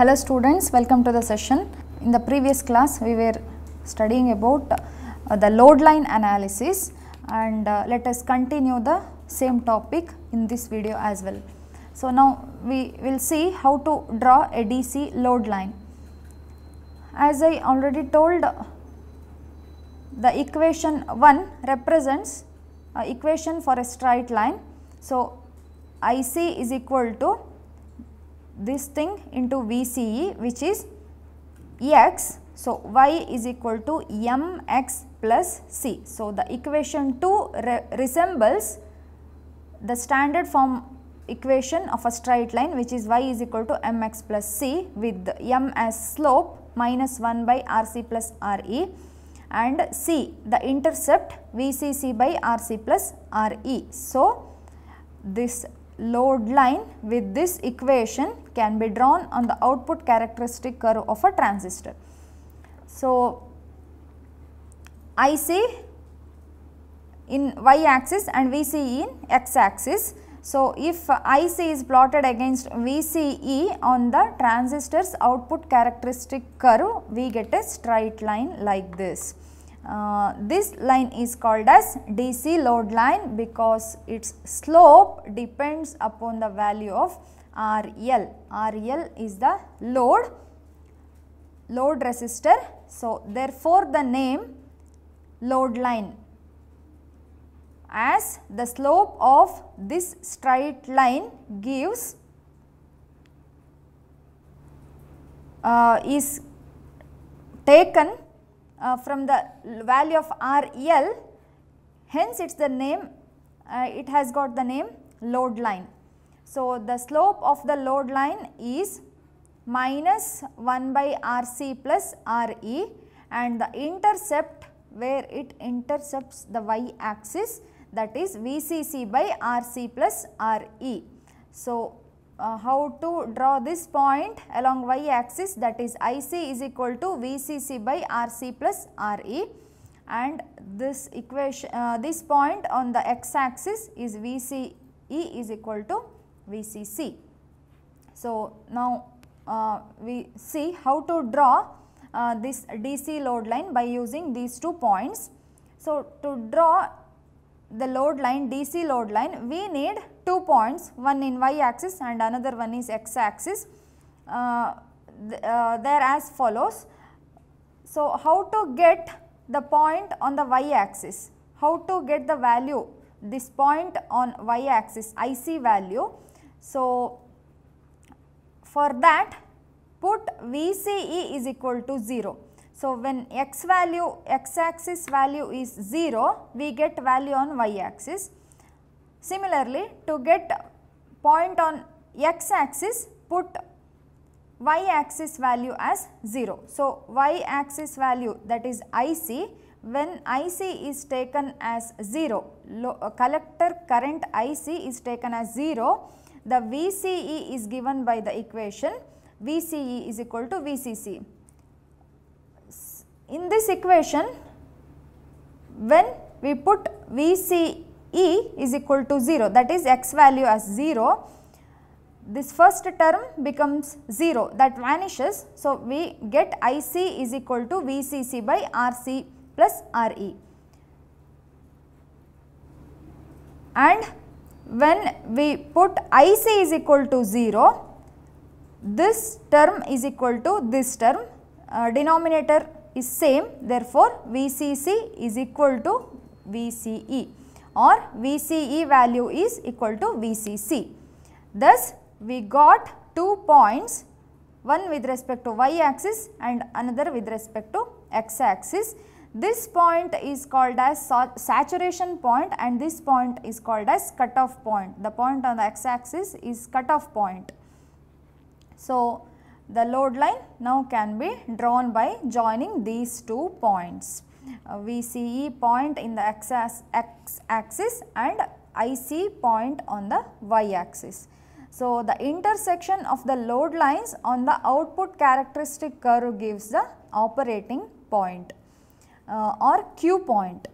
Hello students, welcome to the session. In the previous class, we were studying about uh, the load line analysis and uh, let us continue the same topic in this video as well. So now we will see how to draw a DC load line. As I already told, the equation 1 represents uh, equation for a straight line. So IC is equal to this thing into VCE which is Ex. So, Y is equal to Mx plus C. So, the equation 2 re resembles the standard form equation of a straight line which is y is equal to mx plus c with m as slope minus 1 by rc plus re and c the intercept vcc by rc plus re. So, this load line with this equation can be drawn on the output characteristic curve of a transistor. So, IC in y axis and VCE in x axis. So, if IC is plotted against VCE on the transistor's output characteristic curve, we get a straight line like this. Uh, this line is called as DC load line because its slope depends upon the value of RL. RL is the load, load resistor. So, therefore, the name load line as the slope of this straight line gives uh, is taken uh, from the value of RL hence it is the name uh, it has got the name load line. So, the slope of the load line is minus 1 by RC plus RE and the intercept where it intercepts the y axis that is VCC by RC plus RE. So, uh, how to draw this point along y axis that is IC is equal to VCC by RC plus RE and this equation uh, this point on the x axis is VCE is equal to VCC. So, now uh, we see how to draw uh, this DC load line by using these two points. So, to draw the load line DC load line we need two points one in y axis and another one is x axis uh, th uh, as follows. So, how to get the point on the y axis how to get the value this point on y axis IC value. So, for that put VCE is equal to 0 so, when x value, x axis value is 0, we get value on y axis. Similarly, to get point on x axis, put y axis value as 0. So, y axis value that is IC when IC is taken as 0, uh, collector current IC is taken as 0, the VCE is given by the equation VCE is equal to VCC in this equation when we put VCE is equal to 0 that is x value as 0 this first term becomes 0 that vanishes. So, we get IC is equal to VCC by RC plus RE and when we put IC is equal to 0 this term is equal to this term uh, denominator is same therefore VCC is equal to VCE or VCE value is equal to VCC. Thus we got two points one with respect to y axis and another with respect to x axis. This point is called as saturation point and this point is called as cutoff point. The point on the x axis is cutoff point. So, the load line now can be drawn by joining these two points. Uh, VCE point in the x, x axis and IC point on the y axis. So, the intersection of the load lines on the output characteristic curve gives the operating point uh, or Q point.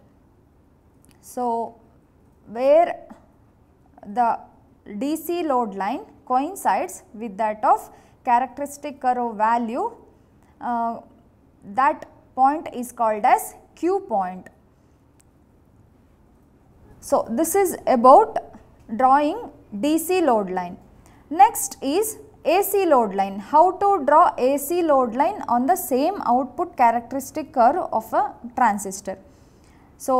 So, where the DC load line coincides with that of characteristic curve value uh, that point is called as Q point. So, this is about drawing DC load line. Next is AC load line. How to draw AC load line on the same output characteristic curve of a transistor. So,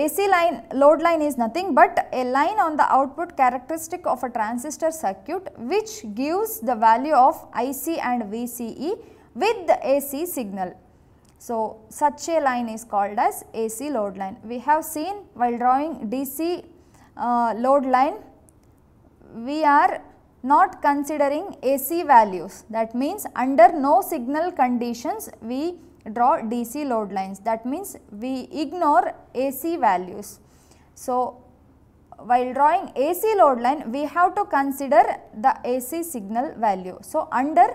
AC line load line is nothing but a line on the output characteristic of a transistor circuit which gives the value of IC and VCE with the AC signal. So, such a line is called as AC load line. We have seen while drawing DC uh, load line, we are not considering AC values. That means under no signal conditions, we draw DC load lines that means we ignore AC values. So, while drawing AC load line we have to consider the AC signal value. So, under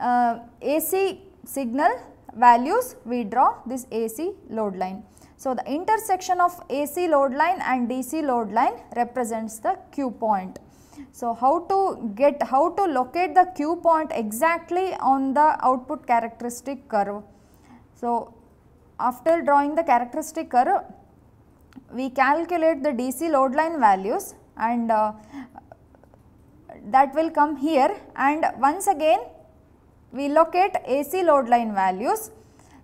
uh, AC signal values we draw this AC load line. So, the intersection of AC load line and DC load line represents the Q point. So, how to get how to locate the Q point exactly on the output characteristic curve? So, after drawing the characteristic curve, we calculate the DC load line values and uh, that will come here and once again we locate AC load line values.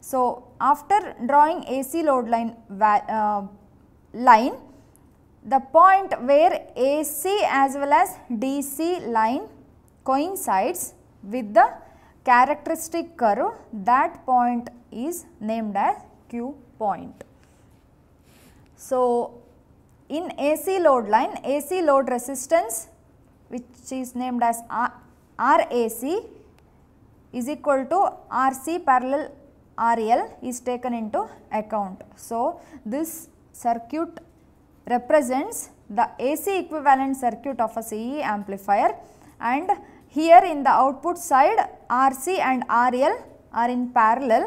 So, after drawing AC load line uh, line, the point where AC as well as DC line coincides with the characteristic curve that point is named as Q point. So, in AC load line AC load resistance which is named as RAC is equal to RC parallel RL is taken into account. So, this circuit represents the AC equivalent circuit of a CE amplifier and here in the output side RC and RL are in parallel.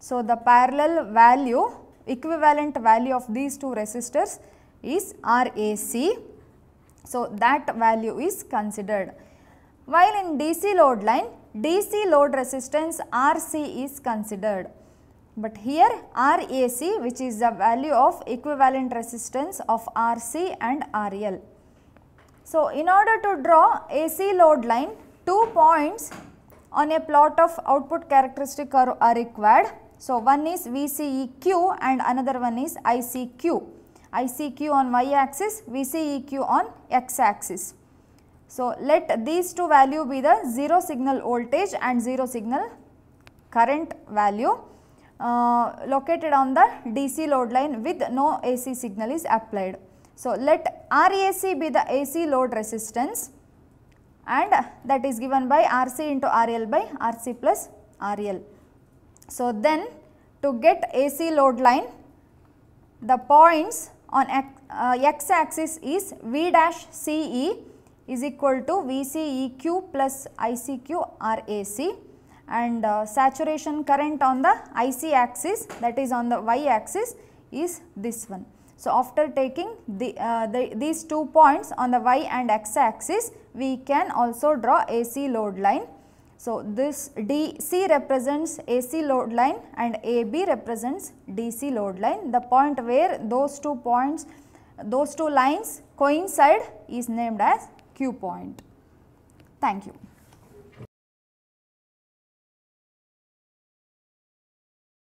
So, the parallel value equivalent value of these two resistors is RAC. So, that value is considered. While in DC load line, DC load resistance RC is considered. But here RAC which is the value of equivalent resistance of RC and RL. So, in order to draw AC load line, two points on a plot of output characteristic are required. So, one is VCEQ and another one is ICQ. ICQ on y axis, VCEQ on x axis. So, let these two value be the 0 signal voltage and 0 signal current value uh, located on the DC load line with no AC signal is applied. So, let RAC be the AC load resistance and that is given by RC into RL by RC plus RL. So, then to get AC load line the points on x uh, axis is V dash CE is equal to VCEQ plus ICQ RAC and uh, saturation current on the IC axis that is on the y axis is this one. So, after taking the, uh, the, these two points on the y and x axis, we can also draw AC load line. So, this DC represents AC load line and AB represents DC load line. The point where those two points, those two lines coincide is named as Q point. Thank you.